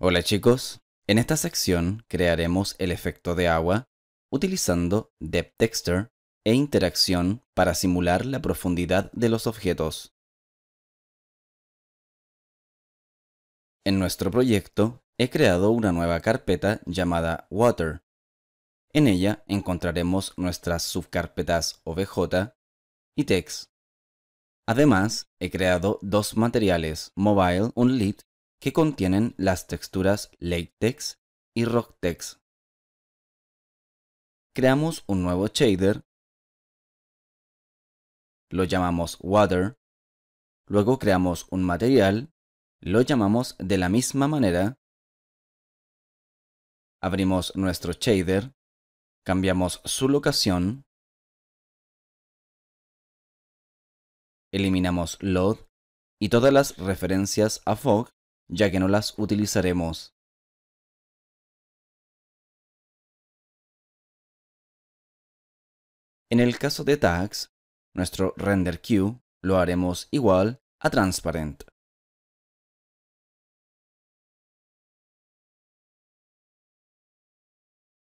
Hola chicos, en esta sección crearemos el efecto de agua utilizando Depth Texture e interacción para simular la profundidad de los objetos. En nuestro proyecto he creado una nueva carpeta llamada Water. En ella encontraremos nuestras subcarpetas OBJ y Text. Además, he creado dos materiales, Mobile Unlit que contienen las texturas latex y rocktex. Creamos un nuevo shader, lo llamamos water, luego creamos un material, lo llamamos de la misma manera, abrimos nuestro shader, cambiamos su locación, eliminamos load y todas las referencias a fog ya que no las utilizaremos. En el caso de tags, nuestro render queue lo haremos igual a transparent.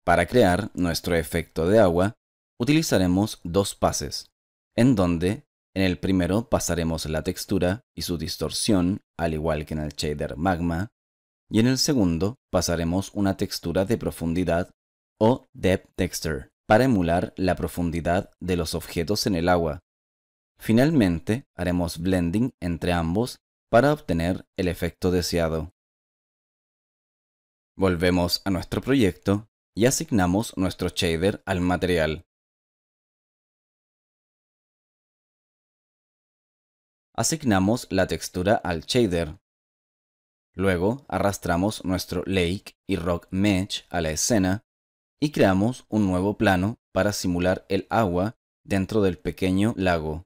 Para crear nuestro efecto de agua, utilizaremos dos pases, en donde en el primero pasaremos la textura y su distorsión, al igual que en el shader magma, y en el segundo pasaremos una textura de profundidad o depth texture para emular la profundidad de los objetos en el agua. Finalmente haremos blending entre ambos para obtener el efecto deseado. Volvemos a nuestro proyecto y asignamos nuestro shader al material. asignamos la textura al shader. Luego arrastramos nuestro Lake y Rock Mesh a la escena y creamos un nuevo plano para simular el agua dentro del pequeño lago.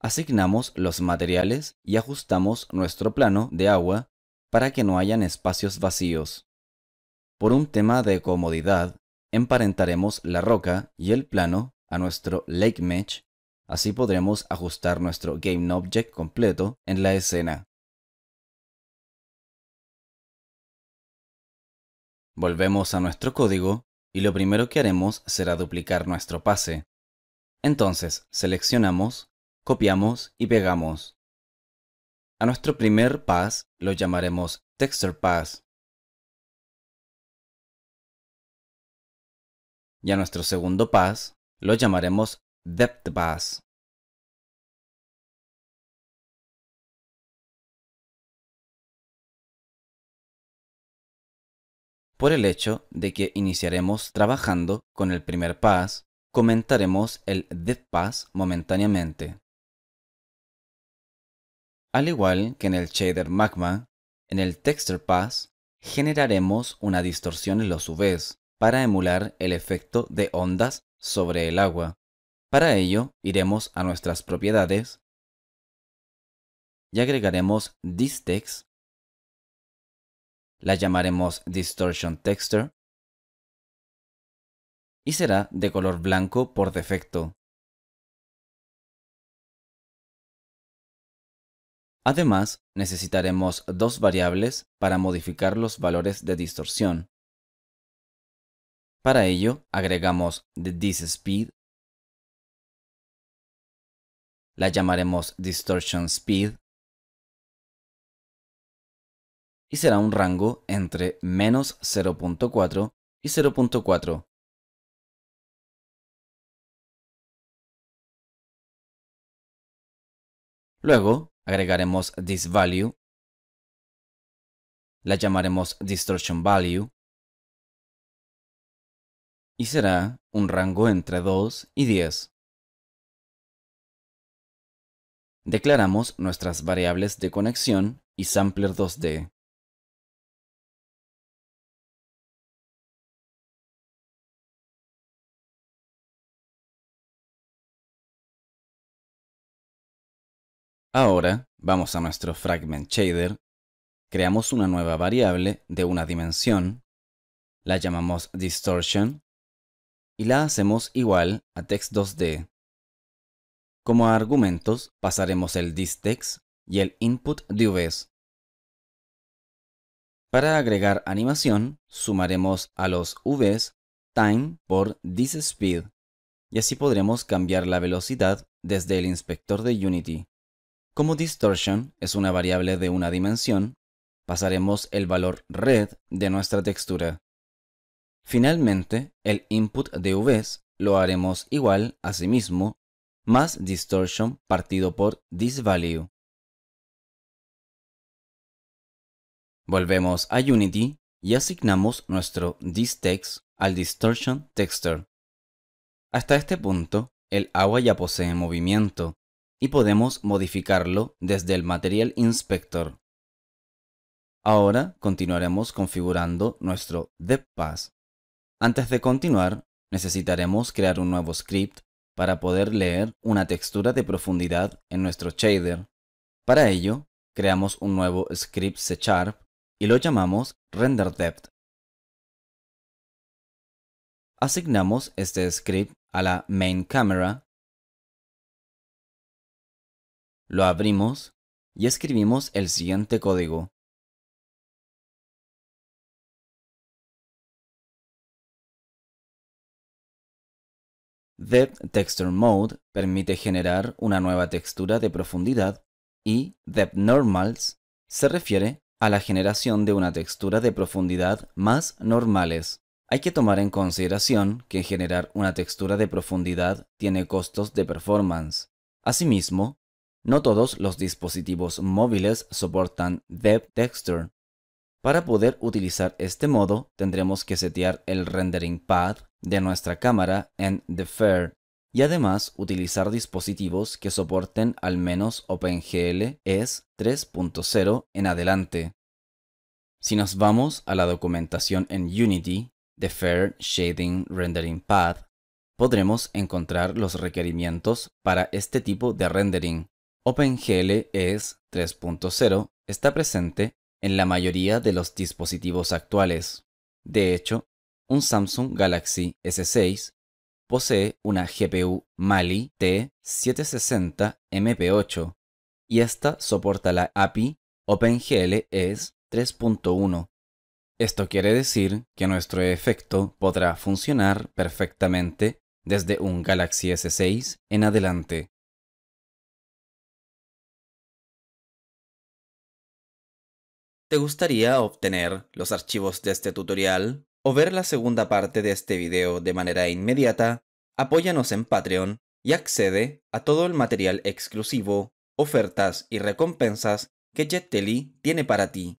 Asignamos los materiales y ajustamos nuestro plano de agua para que no hayan espacios vacíos. Por un tema de comodidad, emparentaremos la roca y el plano a nuestro Lake Mesh, así podremos ajustar nuestro GameObject completo en la escena. Volvemos a nuestro código y lo primero que haremos será duplicar nuestro pase. Entonces seleccionamos, copiamos y pegamos. A nuestro primer pass lo llamaremos Texture Y a nuestro segundo pass lo llamaremos depth Pass. Por el hecho de que iniciaremos trabajando con el primer pass, comentaremos el depth pass momentáneamente. Al igual que en el shader magma, en el texture pass generaremos una distorsión en los UVs para emular el efecto de ondas sobre el agua. Para ello, iremos a nuestras propiedades y agregaremos distex. La llamaremos distortion texture y será de color blanco por defecto. Además, necesitaremos dos variables para modificar los valores de distorsión. Para ello, agregamos the this speed. La llamaremos distortion speed. Y será un rango entre menos 0.4 y 0.4. Luego, agregaremos this value. La llamaremos distortion value y será un rango entre 2 y 10. Declaramos nuestras variables de conexión y sampler 2D. Ahora vamos a nuestro fragment shader, creamos una nueva variable de una dimensión, la llamamos distortion y la hacemos igual a text2d. Como argumentos pasaremos el distex y el input UVs. Para agregar animación, sumaremos a los vs time por speed y así podremos cambiar la velocidad desde el inspector de Unity. Como distortion es una variable de una dimensión, pasaremos el valor red de nuestra textura. Finalmente, el input de lo haremos igual a sí mismo más distortion partido por this value. Volvemos a Unity y asignamos nuestro Text al distortion texture. Hasta este punto, el agua ya posee movimiento y podemos modificarlo desde el Material Inspector. Ahora continuaremos configurando nuestro Pass. Antes de continuar, necesitaremos crear un nuevo script para poder leer una textura de profundidad en nuestro shader. Para ello, creamos un nuevo script C Sharp y lo llamamos Render Asignamos este script a la Main Camera, lo abrimos y escribimos el siguiente código. Depth Texture Mode permite generar una nueva textura de profundidad y Depth Normals se refiere a la generación de una textura de profundidad más normales. Hay que tomar en consideración que generar una textura de profundidad tiene costos de performance. Asimismo, no todos los dispositivos móviles soportan Depth Texture. Para poder utilizar este modo, tendremos que setear el rendering pad de nuestra cámara en The Fair y además utilizar dispositivos que soporten al menos OpenGL e ES 3.0 en adelante. Si nos vamos a la documentación en Unity, The Fair Shading Rendering Path, podremos encontrar los requerimientos para este tipo de rendering. OpenGL e ES 3.0 está presente en la mayoría de los dispositivos actuales. De hecho, un Samsung Galaxy S6 posee una GPU Mali T760MP8 y esta soporta la API OpenGL e ES 3.1. Esto quiere decir que nuestro efecto podrá funcionar perfectamente desde un Galaxy S6 en adelante. ¿Te gustaría obtener los archivos de este tutorial o ver la segunda parte de este video de manera inmediata? Apóyanos en Patreon y accede a todo el material exclusivo, ofertas y recompensas que JetTeli tiene para ti.